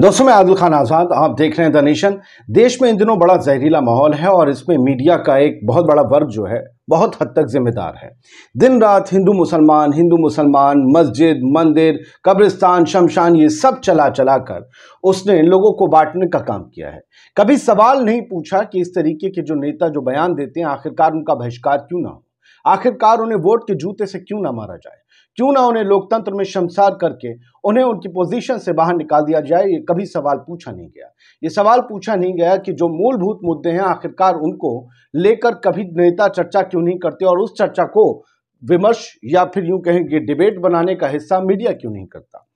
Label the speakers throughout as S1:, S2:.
S1: दोस्तों मैं आदिल खान आज़ाद आप देख रहे हैं द नेशन देश में इन दिनों बड़ा जहरीला माहौल है और इसमें मीडिया का एक बहुत बड़ा वर्ग जो है बहुत हद तक जिम्मेदार है दिन रात हिंदू मुसलमान हिंदू मुसलमान मस्जिद मंदिर कब्रिस्तान शमशान ये सब चला चला कर उसने लोगों को बांटने का काम किया है कभी सवाल नहीं पूछा कि इस तरीके के जो नेता जो बयान देते हैं आखिरकार उनका बहिष्कार क्यों ना हो आखिरकार उन्हें वोट के जूते से क्यों ना मारा जाए क्यों ना उन्हें लोकतंत्र में शमसार करके उन्हें उनकी पोजीशन से बाहर निकाल दिया जाए ये कभी सवाल पूछा नहीं गया ये सवाल पूछा नहीं गया कि जो मूलभूत मुद्दे हैं आखिरकार उनको लेकर कभी नेता चर्चा क्यों नहीं करते और उस चर्चा को विमर्श या फिर यूं कहें कि डिबेट बनाने का हिस्सा मीडिया क्यों नहीं करता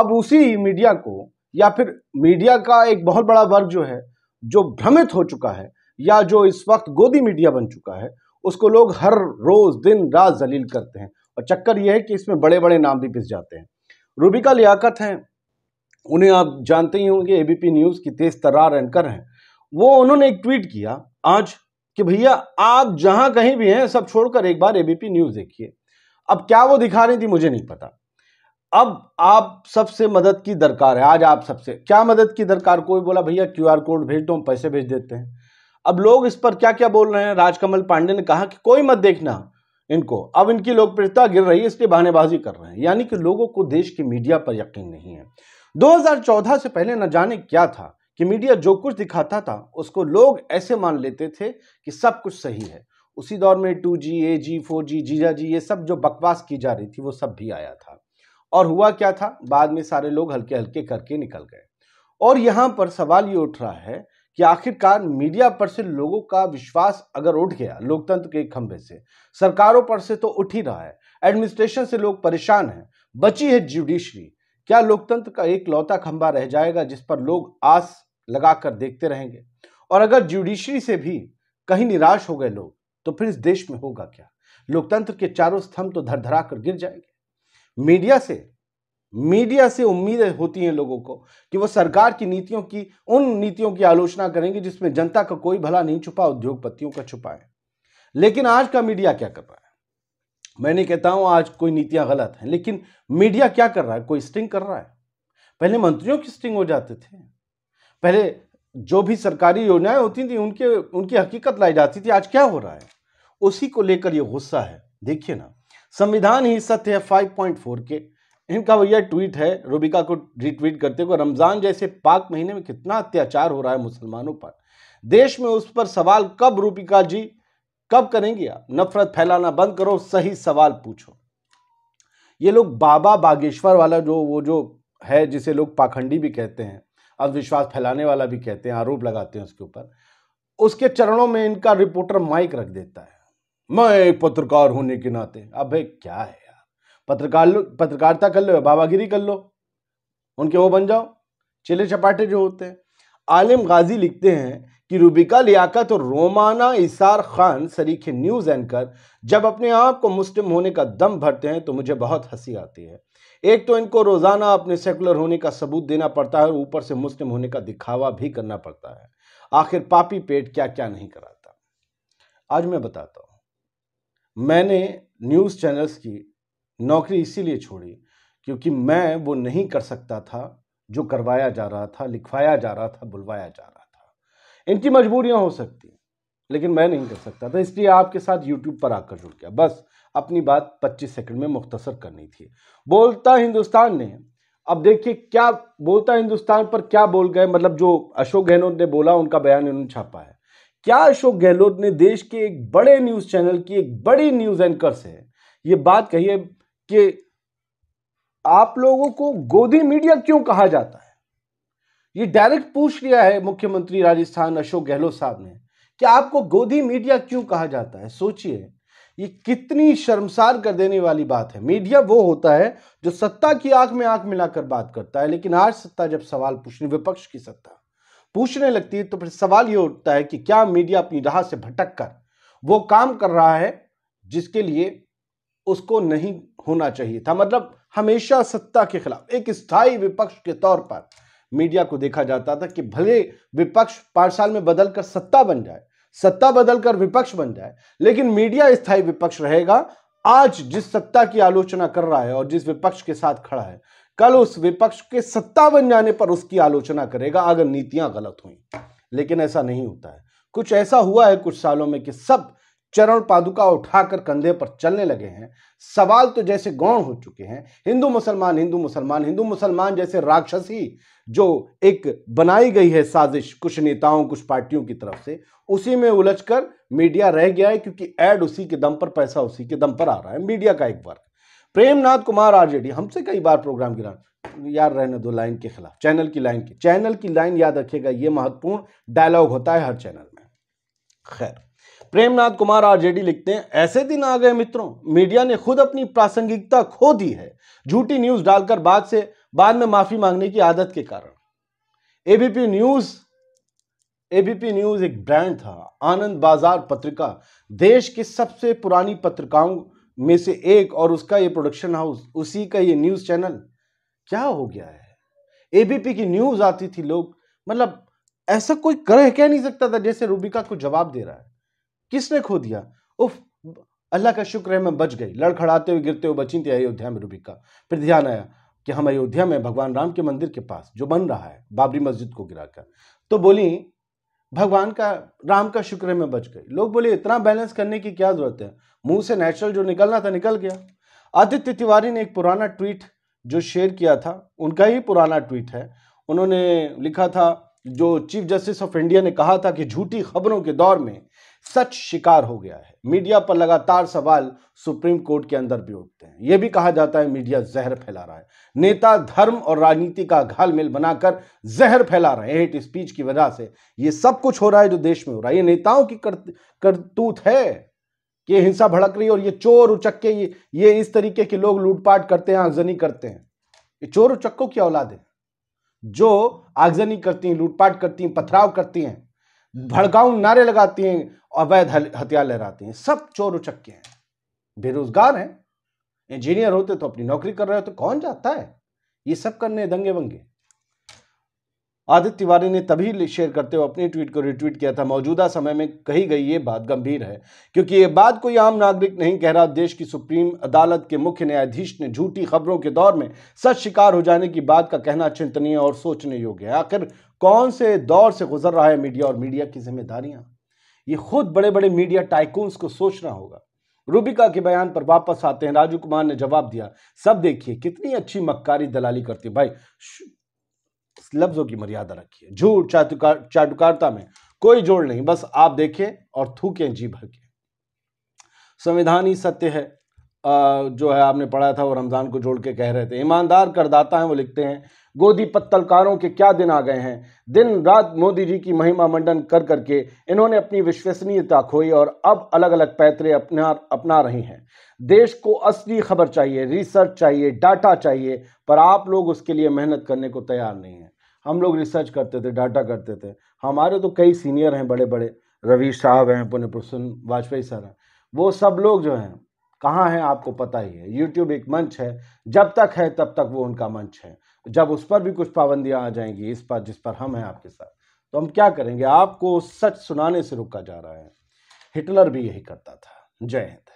S1: अब उसी मीडिया को या फिर मीडिया का एक बहुत बड़ा वर्ग जो है जो भ्रमित हो चुका है या जो इस वक्त गोदी मीडिया बन चुका है उसको लोग हर रोज दिन रात जलील करते हैं और चक्कर यह है कि इसमें बड़े बड़े नाम भी पिस जाते हैं रूबिका लियाकत हैं उन्हें आप जानते ही होंगे एबीपी न्यूज़ की तेज तरार एंकर हैं वो उन्होंने एक ट्वीट किया आज कि भैया आप जहां कहीं भी हैं सब छोड़कर एक बार एबीपी न्यूज़ देखिए अब क्या वो दिखा रही थी मुझे नहीं पता अब आप सबसे मदद की दरकार है आज आप सबसे क्या मदद की दरकार कोई बोला भैया क्यूआर कोड भेज दो हम पैसे भेज देते हैं अब लोग इस पर क्या क्या बोल रहे हैं राजकमल पांडे ने कहा कि कोई मत देखना इनको अब इनकी लोकप्रियता गिर रही है इसलिए बहानेबाजी कर रहे हैं यानी कि लोगों को देश की मीडिया पर यकीन नहीं है 2014 से पहले न जाने क्या था कि मीडिया जो कुछ दिखाता था उसको लोग ऐसे मान लेते थे कि सब कुछ सही है उसी दौर में to ji A ji four G जीजा जी ये सब जो बकवास की जा रही थी वो सब भी आया था और हुआ क्या था बाद में सारे लोग हल्के हल्के करके निकल गए और यहाँ पर सवाल ये उठ रहा है कि आखिरकार मीडिया पर से लोगों का विश्वास अगर उठ गया लोकतंत्र के खंभे से सरकारों पर से तो उठ ही रहा है एडमिनिस्ट्रेशन से लोग परेशान हैं बची है जुडिशरी क्या लोकतंत्र का एक लौता खंभा रह जाएगा जिस पर लोग आस लगाकर देखते रहेंगे और अगर जुडिशरी से भी कहीं निराश हो गए लोग तो फिर इस देश में होगा क्या लोकतंत्र के चारों स्तंभ तो धरधरा कर गिर जाएंगे मीडिया से मीडिया से उम्मीद होती है लोगों को कि वो सरकार की नीतियों की उन नीतियों की आलोचना करेंगे जिसमें जनता का कोई भला नहीं छुपा उद्योगपतियों का छुपा है लेकिन आज का मीडिया क्या कर रहा है मैं नहीं कहता हूं आज कोई नीतियां गलत हैं लेकिन मीडिया क्या कर रहा है कोई स्टिंग कर रहा है पहले मंत्रियों की स्टिंग हो जाते थे पहले जो भी सरकारी योजनाएं होती थी उनके उनकी हकीकत लाई जाती थी आज क्या हो रहा है उसी को लेकर यह गुस्सा है देखिए ना संविधान ही सत्य है फाइव के इनका भैया ट्वीट है रूबिका को रिट्वीट करते हुए रमज़ान जैसे पाक महीने में कितना अत्याचार हो रहा है मुसलमानों पर देश में उस पर सवाल कब रूपिका जी कब करेंगी आप नफरत फैलाना बंद करो सही सवाल पूछो ये लोग बाबा बागेश्वर वाला जो वो जो है जिसे लोग पाखंडी भी कहते हैं अंधविश्वास फैलाने वाला भी कहते हैं आरोप लगाते हैं उसके ऊपर उसके चरणों में इनका रिपोर्टर माइक रख देता है मैं एक पत्रकार होने के नाते अब भाई क्या है पत्रकार पत्रकारिता कर लो बाबागिरी कर लो उनके वो बन जाओ चिले चपाटे जो होते हैं आलिम गाजी लिखते हैं कि रूबिका लियाकत और रोमाना इसार खान सरीखे न्यूज़ एंकर जब अपने आप को मुस्लिम होने का दम भरते हैं तो मुझे बहुत हंसी आती है एक तो इनको रोज़ाना अपने सेकुलर होने का सबूत देना पड़ता है और ऊपर से मुस्लिम होने का दिखावा भी करना पड़ता है आखिर पापी पेट क्या क्या नहीं कराता आज मैं बताता हूँ मैंने न्यूज़ चैनल्स की नौकरी इसीलिए छोड़ी क्योंकि मैं वो नहीं कर सकता था जो करवाया जा रहा था लिखवाया जा रहा था बुलवाया जा रहा था इनकी मजबूरियां हो सकती लेकिन मैं नहीं कर सकता था इसलिए आपके साथ यूट्यूब पर आकर जुड़ गया बस अपनी बात 25 सेकंड में मुख्तसर करनी थी बोलता हिंदुस्तान ने अब देखिए क्या बोलता हिंदुस्तान पर क्या बोल गए मतलब जो अशोक गहलोत ने बोला उनका बयान उन्होंने छापा है क्या अशोक गहलोत ने देश के एक बड़े न्यूज़ चैनल की एक बड़ी न्यूज़ एंकर से ये बात कही है कि आप लोगों को गोदी मीडिया क्यों कहा जाता है ये डायरेक्ट पूछ लिया है मुख्यमंत्री राजस्थान अशोक गहलोत साहब ने कि आपको गोदी मीडिया क्यों कहा जाता है सोचिए ये कितनी शर्मसार कर देने वाली बात है मीडिया वो होता है जो सत्ता की आंख में आंख मिलाकर बात करता है लेकिन आज सत्ता जब सवाल पूछने विपक्ष की सत्ता पूछने लगती है तो फिर सवाल ये उठता है कि क्या मीडिया अपनी राह से भटक कर वो काम कर रहा है जिसके लिए उसको नहीं होना चाहिए था मतलब हमेशा सत्ता के खिलाफ एक स्थायी विपक्ष के तौर पर मीडिया को देखा जाता था कि भले विपक्ष पांच साल में बदलकर सत्ता बन जाए सत्ता बदलकर विपक्ष बन जाए लेकिन मीडिया स्थायी विपक्ष रहेगा आज जिस सत्ता की आलोचना कर रहा है और जिस विपक्ष के साथ खड़ा है कल उस विपक्ष के सत्ता बन जाने पर उसकी आलोचना करेगा अगर नीतियां गलत हुई लेकिन ऐसा नहीं होता है कुछ ऐसा हुआ है कुछ सालों में कि सब चरण पादुका उठाकर कंधे पर चलने लगे हैं सवाल तो जैसे गौण हो चुके हैं हिंदू मुसलमान हिंदू मुसलमान हिंदू मुसलमान जैसे राक्षसी जो एक बनाई गई है साजिश कुछ नेताओं कुछ पार्टियों की तरफ से उसी में उलझकर मीडिया रह गया है क्योंकि एड उसी के दम पर पैसा उसी के दम पर आ रहा है मीडिया का एक वर्ग प्रेमनाथ कुमार आरजेडी हमसे कई बार प्रोग्राम गिरा यार रहने दो लाइन के खिलाफ चैनल की लाइन के चैनल की लाइन याद रखिएगा ये महत्वपूर्ण डायलॉग होता है हर चैनल में खैर प्रेमनाथ कुमार आरजेडी लिखते हैं ऐसे दिन आ गए मित्रों मीडिया ने खुद अपनी प्रासंगिकता खो दी है झूठी न्यूज डालकर बाद से बाद में माफी मांगने की आदत के कारण एबीपी न्यूज एबीपी न्यूज एक ब्रांड था आनंद बाजार पत्रिका देश की सबसे पुरानी पत्रिकाओं में से एक और उसका ये प्रोडक्शन हाउस उसी का ये न्यूज चैनल क्या हो गया है एबीपी की न्यूज आती थी लोग मतलब ऐसा कोई कर कह नहीं सकता था जैसे रूबिका को जवाब दे रहा है किसने खो दिया उफ अल्लाह का शुक्र है मैं बच गई लड़खड़ाते हुए गिरते हुए बची थी अयोध्या में रूबिका फिर ध्यान आया कि हम अयोध्या में भगवान राम के मंदिर के पास जो बन रहा है बाबरी मस्जिद को गिराकर तो बोली भगवान का राम का शुक्र है मैं बच गई लोग बोले इतना बैलेंस करने की क्या जरूरत है मुंह से नेचुरल जो निकलना था निकल गया आदित्य तिवारी ने एक पुराना ट्वीट जो शेयर किया था उनका ही पुराना ट्वीट है उन्होंने लिखा था जो चीफ जस्टिस ऑफ इंडिया ने कहा था कि झूठी खबरों के दौर में सच शिकार हो गया है हम्म। मीडिया पर लगातार सवाल सुप्रीम कोर्ट के अंदर भी उठते हैं यह भी कहा जाता है मीडिया जहर फैला रहा है नेता धर्म और राजनीति का घालमेल बनाकर जहर फैला रहे हैं हेट स्पीच की वजह से यह सब कुछ हो रहा है जो देश में हो रहा है ये नेताओं की करतूत है कि ये हिंसा भड़क रही है और ये चोर उचक्के ये ये इस तरीके के लोग लूटपाट करते हैं आगजनी करते हैं ये चोर उचक्कों की औलाद है जो आगजनी करती हैं लूटपाट करती हैं पथराव करती हैं भड़काऊ नारे लगाती हैं अवैध हथियार लहराते हैं सब चोर उचक्के हैं बेरोजगार हैं इंजीनियर होते तो अपनी नौकरी कर रहे हो तो कौन जाता है ये सब करने दंगे वंगे आदित्य तिवारी ने तभी शेयर करते हुए अपने ट्वीट को रिट्वीट किया था मौजूदा समय में कही गई ये बात गंभीर है क्योंकि ये बात कोई आम नागरिक नहीं कह रहा देश की सुप्रीम अदालत के मुख्य न्यायाधीश ने झूठी खबरों के दौर में सच शिकार हो जाने की बात का कहना चिंतनीय और सोचने योग्य है आखिर कौन से दौर से गुजर रहा है मीडिया और मीडिया की जिम्मेदारियां ये खुद बड़े बड़े मीडिया टाइकून को सोचना होगा रूबिका के बयान पर वापस आते हैं राजू कुमार ने जवाब दिया सब देखिए कितनी अच्छी मक्कारी दलाली करती भाई लफ्जों की मर्यादा रखिए झूठ चाटुकार चाटुकारता में कोई जोड़ नहीं बस आप देखें और थूकें जी भर के संविधान ही सत्य है जो है आपने पढ़ा था वो रमज़ान को जोड़ के कह रहे थे ईमानदार करदाता हैं वो लिखते हैं गोदी पत्तलकारों के क्या दिन आ गए हैं दिन रात मोदी जी की महिमा मंडन कर करके इन्होंने अपनी विश्वसनीयता खोई और अब अलग अलग पैतरे अपना अपना रही हैं देश को असली खबर चाहिए रिसर्च चाहिए डाटा चाहिए पर आप लोग उसके लिए मेहनत करने को तैयार नहीं हैं हम लोग रिसर्च करते थे डाटा करते थे हमारे तो कई सीनियर हैं बड़े बड़े रवि साहब हैं पुण्य प्रसन्न वाजपेयी सर हैं वो सब लोग जो हैं कहाँ हैं आपको पता ही है यूट्यूब एक मंच है जब तक है तब तक वो उनका मंच है जब उस पर भी कुछ पाबंदियां आ जाएंगी इस पर जिस पर हम हैं आपके साथ तो हम क्या करेंगे आपको सच सुनाने से रोका जा रहा है हिटलर भी यही करता था जय हिंद